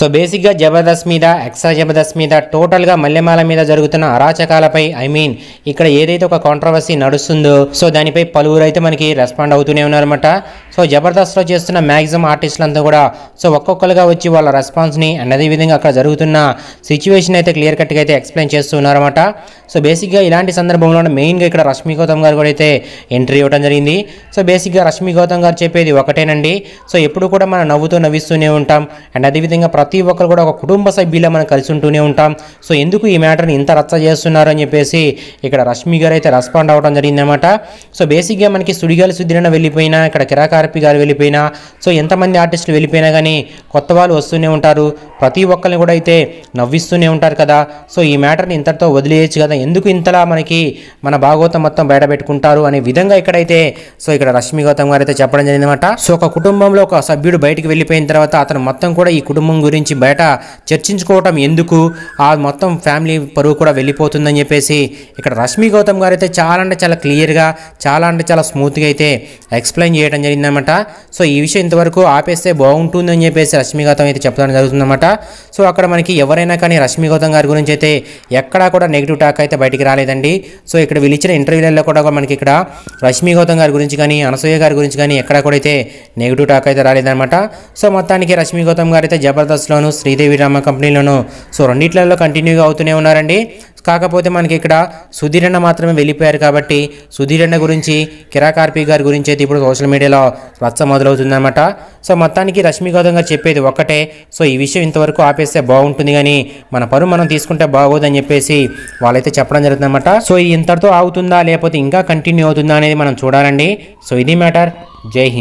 so బేసిక్గా జబర్దస్త్ మీద extra Jabardasth మీద టోటల్గా మల్లెమాల మీద జరుగుతున్న అరాచకాలపై ఐ మీన్ ఇక్కడ ఏదైతే ఒక కాంట్రవర్సీ నడుస్తుందో సో దానిపై పలువురు అయితే మనకి రెస్పాండ్ అవుతూనే ఉన్నారన్నమాట సో జబర్దస్త్లో చేస్తున్న మ్యాక్సిమం ఆర్టిస్టులంతా కూడా సో ఒక్కొక్కరుగా వచ్చి వాళ్ళ రెస్పాన్స్ని అండ్ అదేవిధంగా అక్కడ జరుగుతున్న సిచ్యువేషన్ అయితే క్లియర్ కట్గా అయితే ఎక్స్ప్లెయిన్ చేస్తున్నారన్నమాట సో బేసిక్గా ఇలాంటి సందర్భంలో మెయిన్గా ఇక్కడ రష్మీ గౌతమ్ గారు కూడా అయితే ఎంట్రీ ఇవ్వడం జరిగింది సో బేసిక్గా రష్మీ గౌతమ్ గారు చెప్పేది ఒకటేనండి సో ఎప్పుడు కూడా మనం నవ్వుతూ నవ్విస్తూనే ఉంటాం అండ్ అదేవిధంగా ప్రతి ఒక్కరు కూడా ఒక కుటుంబ సభ్యులా మనం కలిసి ఉంటూనే ఉంటాం సో ఎందుకు ఈ మ్యాటర్ని ఇంత రచ్చ చేస్తున్నారు అని చెప్పేసి ఇక్కడ రష్మి గారు అయితే రెస్పాండ్ అవ్వడం జరిగిందనమాట సో బేసిక్గా మనకి సుడిగాలి సుద్దిన వెళ్ళిపోయినా ఇక్కడ కిరాకార ఆర్పి గారు వెళ్ళిపోయినా సో ఎంతమంది ఆర్టిస్టులు వెళ్ళిపోయినా కానీ కొత్త వాళ్ళు వస్తూనే ఉంటారు ప్రతి ఒక్కరిని కూడా అయితే నవ్విస్తూనే ఉంటారు కదా సో ఈ మ్యాటర్ని ఇంతటితో వదిలేయచ్చు కదా ఎందుకు ఇంతలా మనకి మన భాగవతం మొత్తం బయట పెట్టుకుంటారు అనే విధంగా ఇక్కడైతే సో ఇక్కడ రష్మి గౌతమ్ గారు అయితే చెప్పడం జరిగిందన్నమాట సో ఒక కుటుంబంలో ఒక సభ్యుడు బయటికి వెళ్ళిపోయిన తర్వాత అతను మొత్తం కూడా ఈ కుటుంబం గురించి బయట చర్చించుకోవటం ఎందుకు ఆ మొత్తం ఫ్యామిలీ పరువు కూడా వెళ్ళిపోతుందని చెప్పేసి ఇక్కడ రష్మి గౌతమ్ గారు అయితే చాలా అంటే చాలా క్లియర్గా చాలా అంటే చాలా స్మూత్గా అయితే ఎక్స్ప్లెయిన్ చేయడం జరిగిందనమాట సో ఈ విషయం ఇంతవరకు ఆపేస్తే బాగుంటుందని చెప్పేసి రష్మి గౌతమ్ అయితే చెప్పడం జరుగుతుందన్నమాట సో అక్కడ మనకి ఎవరైనా కానీ రష్మి గౌతమ్ గారి గురించి అయితే ఎక్కడా కూడా నెగిటివ్ టాక్ అయితే బయటికి రాలేదండి సో ఇక్కడ వీళ్ళు ఇచ్చిన ఇంటర్వ్యూలలో కూడా మనకి ఇక్కడ రష్మి గౌతమ్ గారి గురించి కానీ అనసూయ గారి గురించి కానీ ఎక్కడా కూడా అయితే నెగిటివ్ టాక్ అయితే రాలేదనమాట సో మొత్తానికి రష్మి గౌతమ్ గారు అయితే జబర్దస్త్లోను శ్రీదేవి డ్రామా కంపెనీలోను సో రెండిట్లలో కంటిన్యూగా అవుతూనే ఉన్నారండి కాకపోతే మనకి ఇక్కడ సుధీరన్న మాత్రమే వెళ్ళిపోయారు కాబట్టి సుధీరన్న గురించి కిరాకార్పి గారి గురించి అయితే ఇప్పుడు సోషల్ మీడియాలో రచ్చ మొదలవుతుందన్నమాట సో మొత్తానికి రష్మి గౌతమ్ గారు చెప్పేది ఒక్కటే సో ఈ విషయం ఇంతవరకు ఆపేస్తే బాగుంటుంది కానీ మన పరు మనం తీసుకుంటే బాగోదని చెప్పేసి వాళ్ళైతే చెప్పడం జరుగుతుందన్నమాట సో ఇంతటితో ఆగుతుందా లేకపోతే ఇంకా కంటిన్యూ అవుతుందా అనేది మనం చూడాలండి సో ఇది మ్యాటర్ జై హింద్